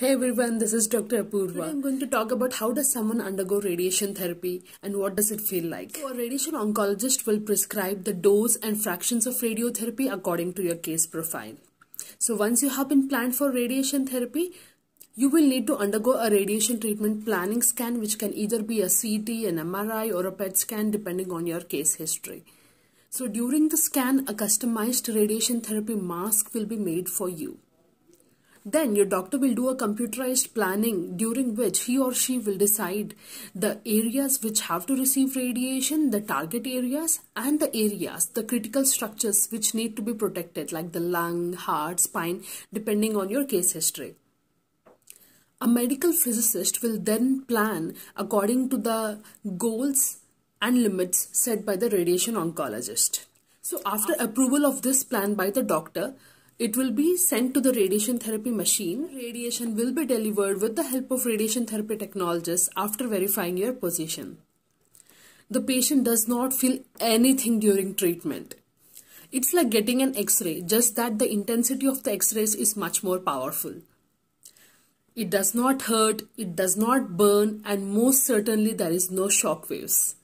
Hey everyone, this is Dr. Apurva. Today I'm going to talk about how does someone undergo radiation therapy and what does it feel like. So a radiation oncologist will prescribe the dose and fractions of radiotherapy according to your case profile. So once you have been planned for radiation therapy, you will need to undergo a radiation treatment planning scan which can either be a CT, an MRI or a PET scan depending on your case history. So during the scan, a customized radiation therapy mask will be made for you. Then your doctor will do a computerized planning during which he or she will decide the areas which have to receive radiation, the target areas and the areas, the critical structures which need to be protected like the lung, heart, spine depending on your case history. A medical physicist will then plan according to the goals and limits set by the radiation oncologist. So after approval of this plan by the doctor, it will be sent to the radiation therapy machine. Radiation will be delivered with the help of radiation therapy technologists after verifying your position. The patient does not feel anything during treatment. It's like getting an x-ray, just that the intensity of the x-rays is much more powerful. It does not hurt, it does not burn and most certainly there is no shock waves.